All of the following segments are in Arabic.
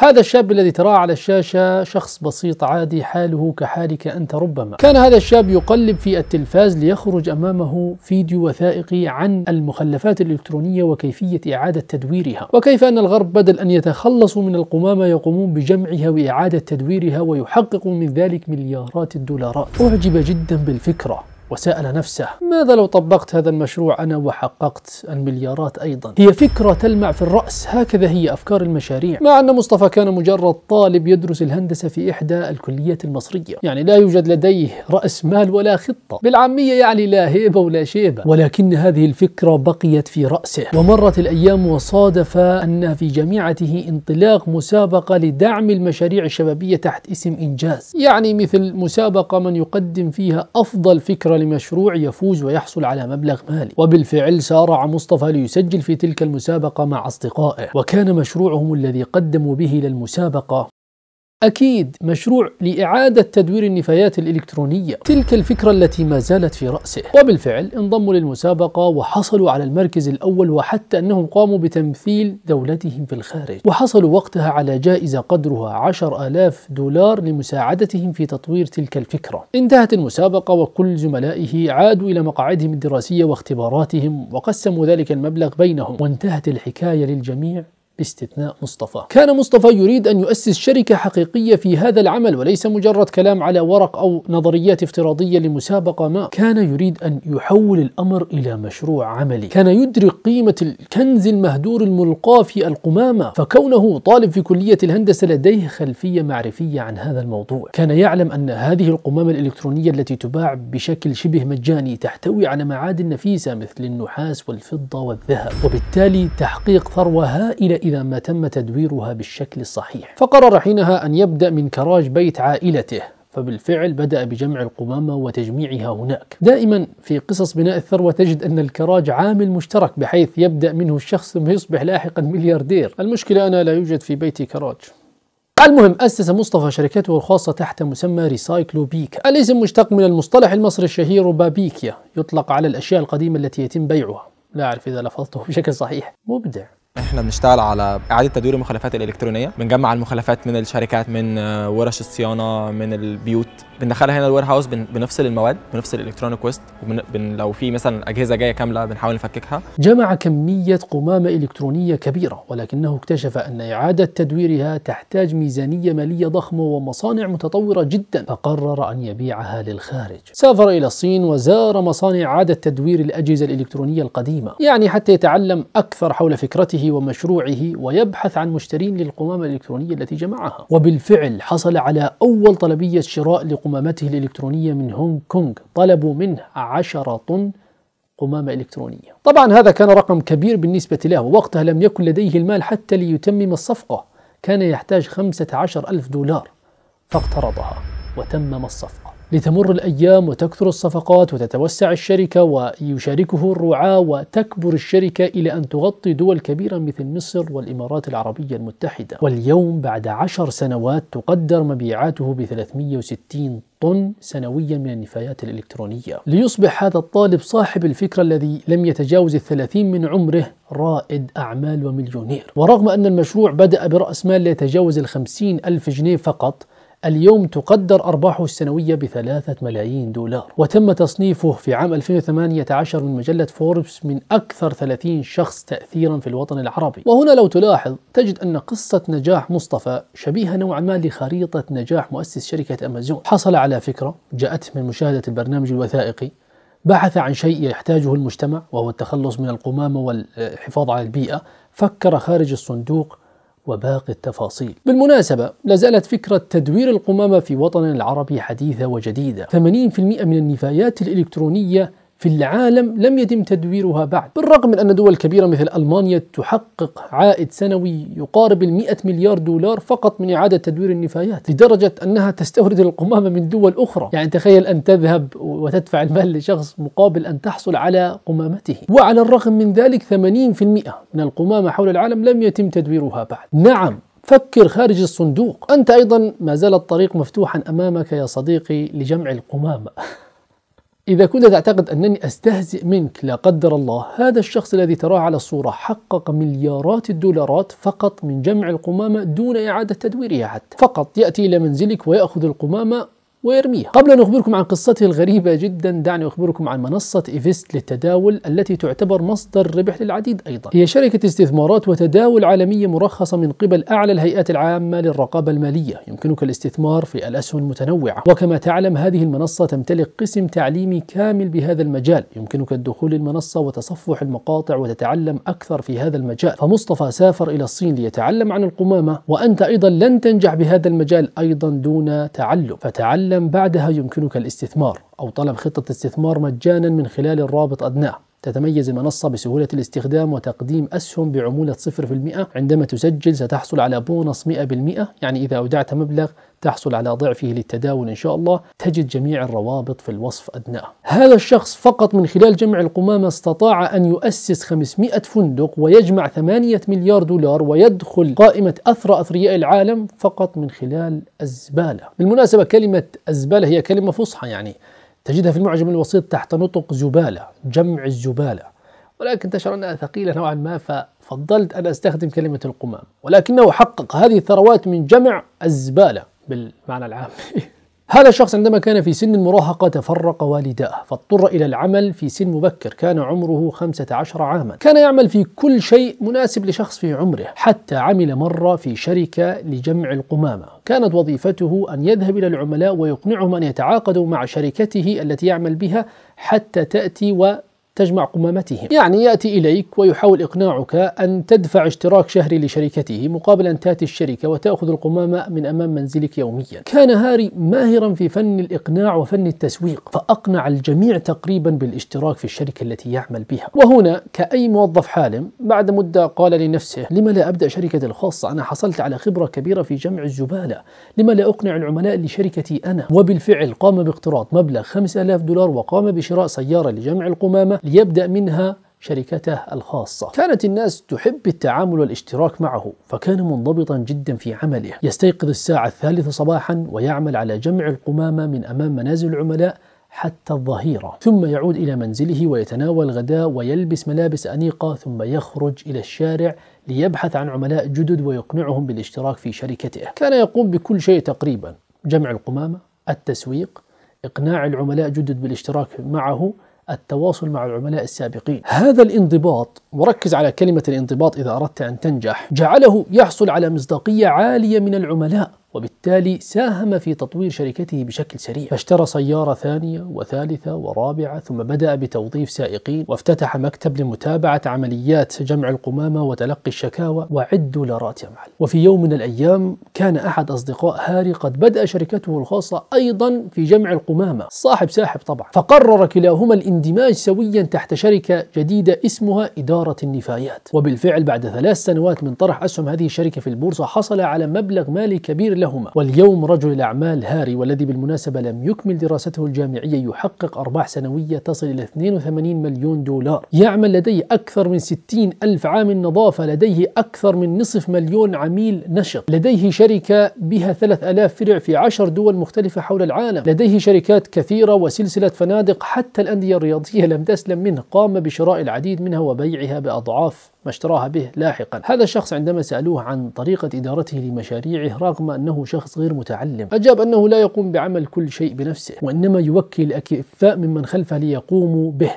هذا الشاب الذي تراه على الشاشة شخص بسيط عادي حاله كحالك أنت ربما كان هذا الشاب يقلب في التلفاز ليخرج أمامه فيديو وثائقي عن المخلفات الإلكترونية وكيفية إعادة تدويرها وكيف أن الغرب بدل أن يتخلصوا من القمامة يقومون بجمعها وإعادة تدويرها ويحققوا من ذلك مليارات الدولارات أعجب جدا بالفكرة وسأل نفسه ماذا لو طبقت هذا المشروع أنا وحققت المليارات أيضا هي فكرة تلمع في الرأس هكذا هي أفكار المشاريع مع أن مصطفى كان مجرد طالب يدرس الهندسة في إحدى الكليات المصرية يعني لا يوجد لديه رأس مال ولا خطة بالعامية يعني لا هيبة ولا شيبة ولكن هذه الفكرة بقيت في رأسه ومرت الأيام وصادف أن في جامعته انطلاق مسابقة لدعم المشاريع الشبابية تحت اسم إنجاز يعني مثل مسابقة من يقدم فيها أفضل فكرة لمشروع يفوز ويحصل على مبلغ مالي وبالفعل سارع مصطفى ليسجل في تلك المسابقة مع أصدقائه وكان مشروعهم الذي قدموا به للمسابقة أكيد مشروع لإعادة تدوير النفايات الإلكترونية تلك الفكرة التي ما زالت في رأسه وبالفعل انضموا للمسابقة وحصلوا على المركز الأول وحتى أنهم قاموا بتمثيل دولتهم في الخارج وحصلوا وقتها على جائزة قدرها 10000 دولار لمساعدتهم في تطوير تلك الفكرة انتهت المسابقة وكل زملائه عادوا إلى مقاعدهم الدراسية واختباراتهم وقسموا ذلك المبلغ بينهم وانتهت الحكاية للجميع باستثناء مصطفى كان مصطفى يريد أن يؤسس شركة حقيقية في هذا العمل وليس مجرد كلام على ورق أو نظريات افتراضية لمسابقة ما كان يريد أن يحول الأمر إلى مشروع عملي كان يدرك قيمة الكنز المهدور الملقى في القمامة فكونه طالب في كلية الهندسة لديه خلفية معرفية عن هذا الموضوع كان يعلم أن هذه القمامة الإلكترونية التي تباع بشكل شبه مجاني تحتوي على معادن نفيسة مثل النحاس والفضة والذهب وبالتالي تحقيق ثروة هائلة إذا ما تم تدويرها بالشكل الصحيح فقرر حينها أن يبدأ من كراج بيت عائلته فبالفعل بدأ بجمع القمامة وتجميعها هناك دائما في قصص بناء الثروة تجد أن الكراج عامل مشترك بحيث يبدأ منه الشخص ثم يصبح لاحقا ملياردير المشكلة أنا لا يوجد في بيتي كراج المهم أسس مصطفى شركته الخاصة تحت مسمى ريسايكلو بيكا الاسم مشتق من المصطلح المصري الشهير بابيكيا يطلق على الأشياء القديمة التي يتم بيعها لا أعرف إذا لفظته بشكل صحيح مبدع احنا بنشتغل على اعاده تدوير المخلفات الالكترونيه بنجمع المخلفات من الشركات من آه، ورش الصيانه من البيوت بندخلها هنا الوير هاوس بنفصل المواد بنفصل الالكترونيك ويست وبن... لو في مثلا اجهزه جايه كامله بنحاول نفككها جمع كميه قمامه الكترونيه كبيره ولكنه اكتشف ان اعاده تدويرها تحتاج ميزانيه ماليه ضخمه ومصانع متطوره جدا فقرر ان يبيعها للخارج سافر الى الصين وزار مصانع اعاده تدوير الاجهزه الالكترونيه القديمه يعني حتى يتعلم اكثر حول فكرته ومشروعه ويبحث عن مشترين للقمامة الإلكترونية التي جمعها وبالفعل حصل على أول طلبية شراء لقمامته الإلكترونية من هونغ كونغ طلبوا منه عشرة طن قمامة إلكترونية طبعا هذا كان رقم كبير بالنسبة له ووقتها لم يكن لديه المال حتى ليتمم الصفقة كان يحتاج عشر ألف دولار فاقترضها وتمم الصفقة لتمر الأيام وتكثر الصفقات وتتوسع الشركة ويشاركه الرعاة وتكبر الشركة إلى أن تغطي دول كبيرة مثل مصر والإمارات العربية المتحدة واليوم بعد عشر سنوات تقدر مبيعاته ب 360 طن سنويا من النفايات الإلكترونية ليصبح هذا الطالب صاحب الفكرة الذي لم يتجاوز الثلاثين من عمره رائد أعمال ومليونير ورغم أن المشروع بدأ برأس مال لا يتجاوز الخمسين ألف جنيه فقط اليوم تقدر أرباحه السنوية بثلاثة ملايين دولار وتم تصنيفه في عام 2018 من مجلة فوربس من أكثر 30 شخص تأثيرا في الوطن العربي وهنا لو تلاحظ تجد أن قصة نجاح مصطفى شبيهة نوعا ما لخريطة نجاح مؤسس شركة أمازون حصل على فكرة جاءته من مشاهدة البرنامج الوثائقي بحث عن شيء يحتاجه المجتمع وهو التخلص من القمامة والحفاظ على البيئة فكر خارج الصندوق وباقي التفاصيل بالمناسبة لازالت فكرة تدوير القمامة في وطن العربي حديثة وجديدة 80% من النفايات الإلكترونية في العالم لم يتم تدويرها بعد بالرغم من أن دول كبيرة مثل ألمانيا تحقق عائد سنوي يقارب المئة مليار دولار فقط من إعادة تدوير النفايات لدرجة أنها تستورد القمامة من دول أخرى يعني تخيل أن تذهب وتدفع المال لشخص مقابل أن تحصل على قمامته وعلى الرغم من ذلك 80% من القمامة حول العالم لم يتم تدويرها بعد نعم فكر خارج الصندوق أنت أيضا ما زال الطريق مفتوحا أمامك يا صديقي لجمع القمامة إذا كنت تعتقد أنني أستهزئ منك لا قدر الله هذا الشخص الذي تراه على الصورة حقق مليارات الدولارات فقط من جمع القمامة دون إعادة تدويرها حتى فقط يأتي إلى منزلك ويأخذ القمامة ويرميه قبل أن أخبركم عن قصته الغريبة جدا دعني أخبركم عن منصة إيفيست للتداول التي تعتبر مصدر ربح للعديد أيضا هي شركة استثمارات وتداول عالمية مرخصة من قبل أعلى الهيئات العامة للرقابة المالية يمكنك الاستثمار في الأسهم المتنوعة وكما تعلم هذه المنصة تمتلك قسم تعليمي كامل بهذا المجال يمكنك الدخول للمنصة وتصفح المقاطع وتتعلم أكثر في هذا المجال فمصطفى سافر إلى الصين ليتعلم عن القمامة وأنت أيضا لن تنجح بهذا المجال أيضا دون تعلم فتعلم تتعلم بعدها يمكنك الاستثمار أو طلب خطة استثمار مجانا من خلال الرابط أدناه تتميز المنصة بسهولة الاستخدام وتقديم أسهم بعمولة 0% عندما تسجل ستحصل على بونص 100% يعني إذا أودعت مبلغ تحصل على ضعفه للتداول إن شاء الله تجد جميع الروابط في الوصف أدناه هذا الشخص فقط من خلال جمع القمامة استطاع أن يؤسس 500 فندق ويجمع 8 مليار دولار ويدخل قائمة أثرى أثرياء العالم فقط من خلال الزبالة بالمناسبة كلمة الزبالة هي كلمة فصحى يعني تجدها في المعجم الوسيط تحت نطق زبالة جمع الزبالة ولكن تشعر أنها ثقيلة نوعا ما ففضلت أن أستخدم كلمة القمام ولكنه حقق هذه الثروات من جمع الزبالة بالمعنى العام هذا الشخص عندما كان في سن المراهقة تفرق والداه فاضطر إلى العمل في سن مبكر كان عمره 15 عاما كان يعمل في كل شيء مناسب لشخص في عمره حتى عمل مرة في شركة لجمع القمامة كانت وظيفته أن يذهب إلى العملاء ويقنعهم أن يتعاقدوا مع شركته التي يعمل بها حتى تأتي و تجمع قمامتهم يعني يأتي إليك ويحاول إقناعك أن تدفع اشتراك شهري لشركته مقابل أن تأتي الشركة وتأخذ القمامة من أمام منزلك يوميا كان هاري ماهرا في فن الإقناع وفن التسويق فأقنع الجميع تقريبا بالاشتراك في الشركة التي يعمل بها وهنا كأي موظف حالم بعد مدة قال لنفسه لما لا أبدأ شركة الخاصة أنا حصلت على خبرة كبيرة في جمع الزبالة لما لا أقنع العملاء لشركتي أنا وبالفعل قام باقتراض مبلغ 5000 دولار وقام بشراء سيارة لجمع القمامة ليبدأ منها شركته الخاصة. كانت الناس تحب التعامل والاشتراك معه، فكان منضبطا جدا في عمله، يستيقظ الساعة الثالثة صباحا ويعمل على جمع القمامة من أمام منازل العملاء حتى الظهيرة، ثم يعود إلى منزله ويتناول غداء ويلبس ملابس أنيقة ثم يخرج إلى الشارع ليبحث عن عملاء جدد ويقنعهم بالاشتراك في شركته. كان يقوم بكل شيء تقريبا، جمع القمامة، التسويق، إقناع العملاء جدد بالاشتراك معه، التواصل مع العملاء السابقين هذا الانضباط وركز على كلمة الانضباط إذا أردت أن تنجح جعله يحصل على مصداقية عالية من العملاء وبالتالي ساهم في تطوير شركته بشكل سريع فاشترى سيارة ثانية وثالثة ورابعة ثم بدأ بتوظيف سائقين وافتتح مكتب لمتابعة عمليات جمع القمامة وتلقي الشكاوى وعد دولارات يا وفي يوم من الأيام كان أحد أصدقاء هاري قد بدأ شركته الخاصة أيضا في جمع القمامة صاحب ساحب طبعا فقرر كلاهما الاندماج سويا تحت شركة جديدة اسمها إدارة إدارة النفايات وبالفعل بعد ثلاث سنوات من طرح أسهم هذه الشركة في البورصة حصل على مبلغ مالي كبير لهما واليوم رجل الأعمال هاري والذي بالمناسبة لم يكمل دراسته الجامعية يحقق أرباح سنوية تصل إلى 82 مليون دولار يعمل لديه أكثر من 60 ألف عامل نظافة لديه أكثر من نصف مليون عميل نشط لديه شركة بها 3000 فرع في 10 دول مختلفة حول العالم لديه شركات كثيرة وسلسلة فنادق حتى الأندية الرياضية لم تسلم منه قام بشراء العديد منها وبيعها بيعها بأضعاف ما اشتراها به لاحقا هذا الشخص عندما سألوه عن طريقة إدارته لمشاريعه رغم أنه شخص غير متعلم أجاب أنه لا يقوم بعمل كل شيء بنفسه وإنما يوكل أكفاء ممن خلفه ليقوموا به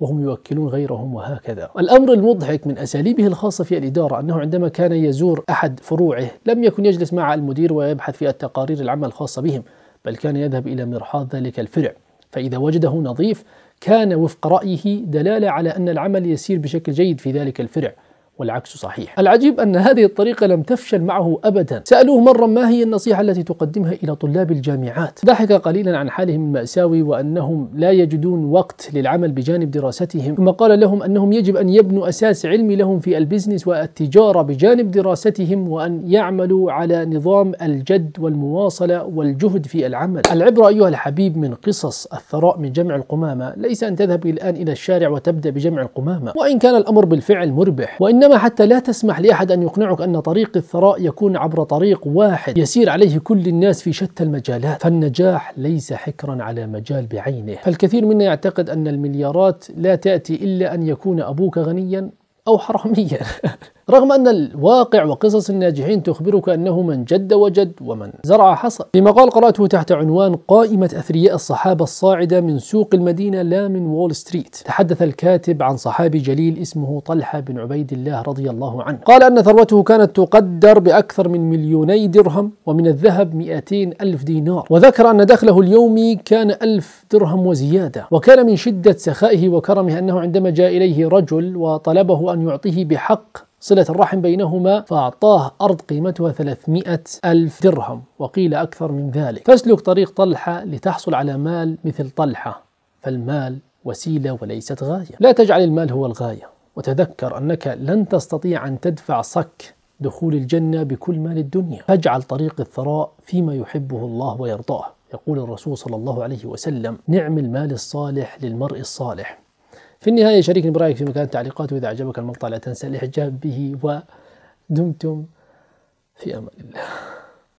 وهم يوكلون غيرهم وهكذا الأمر المضحك من أساليبه الخاصة في الإدارة أنه عندما كان يزور أحد فروعه لم يكن يجلس مع المدير ويبحث في التقارير العمل الخاصة بهم بل كان يذهب إلى مرحاض ذلك الفرع فإذا وجده نظيف كان وفق رأيه دلالة على أن العمل يسير بشكل جيد في ذلك الفرع والعكس صحيح العجيب أن هذه الطريقة لم تفشل معه أبدا سألوه مرة ما هي النصيحة التي تقدمها إلى طلاب الجامعات ضحك قليلا عن حالهم المأساوي وأنهم لا يجدون وقت للعمل بجانب دراستهم ثم قال لهم أنهم يجب أن يبنوا أساس علمي لهم في البزنس والتجارة بجانب دراستهم وأن يعملوا على نظام الجد والمواصلة والجهد في العمل العبرة أيها الحبيب من قصص الثراء من جمع القمامة ليس أن تذهب الآن إلى الشارع وتبدأ بجمع القمامة وإن كان الأمر بالفعل مربح وإنما إنما حتى لا تسمح لأحد أن يقنعك أن طريق الثراء يكون عبر طريق واحد يسير عليه كل الناس في شتى المجالات فالنجاح ليس حكرا على مجال بعينه فالكثير منا يعتقد أن المليارات لا تأتي إلا أن يكون أبوك غنيا أو حراميا رغم أن الواقع وقصص الناجحين تخبرك أنه من جد وجد ومن زرع حصد في مقال قرأته تحت عنوان قائمة أثرياء الصحابة الصاعدة من سوق المدينة لا من وول ستريت تحدث الكاتب عن صحابي جليل اسمه طلحة بن عبيد الله رضي الله عنه قال أن ثروته كانت تقدر بأكثر من مليوني درهم ومن الذهب 200 ألف دينار وذكر أن دخله اليومي كان ألف درهم وزيادة وكان من شدة سخائه وكرمه أنه عندما جاء إليه رجل وطلبه أن يعطيه بحق صلة الرحم بينهما فأعطاه أرض قيمتها 300 ألف درهم وقيل أكثر من ذلك فاسلك طريق طلحة لتحصل على مال مثل طلحة فالمال وسيلة وليست غاية لا تجعل المال هو الغاية وتذكر أنك لن تستطيع أن تدفع صك دخول الجنة بكل مال الدنيا فاجعل طريق الثراء فيما يحبه الله ويرضاه يقول الرسول صلى الله عليه وسلم نعم المال الصالح للمرء الصالح في النهاية شاركني برأيك في مكان التعليقات وإذا أعجبك المقطع لا تنسى الإعجاب به ودمتم في أمان الله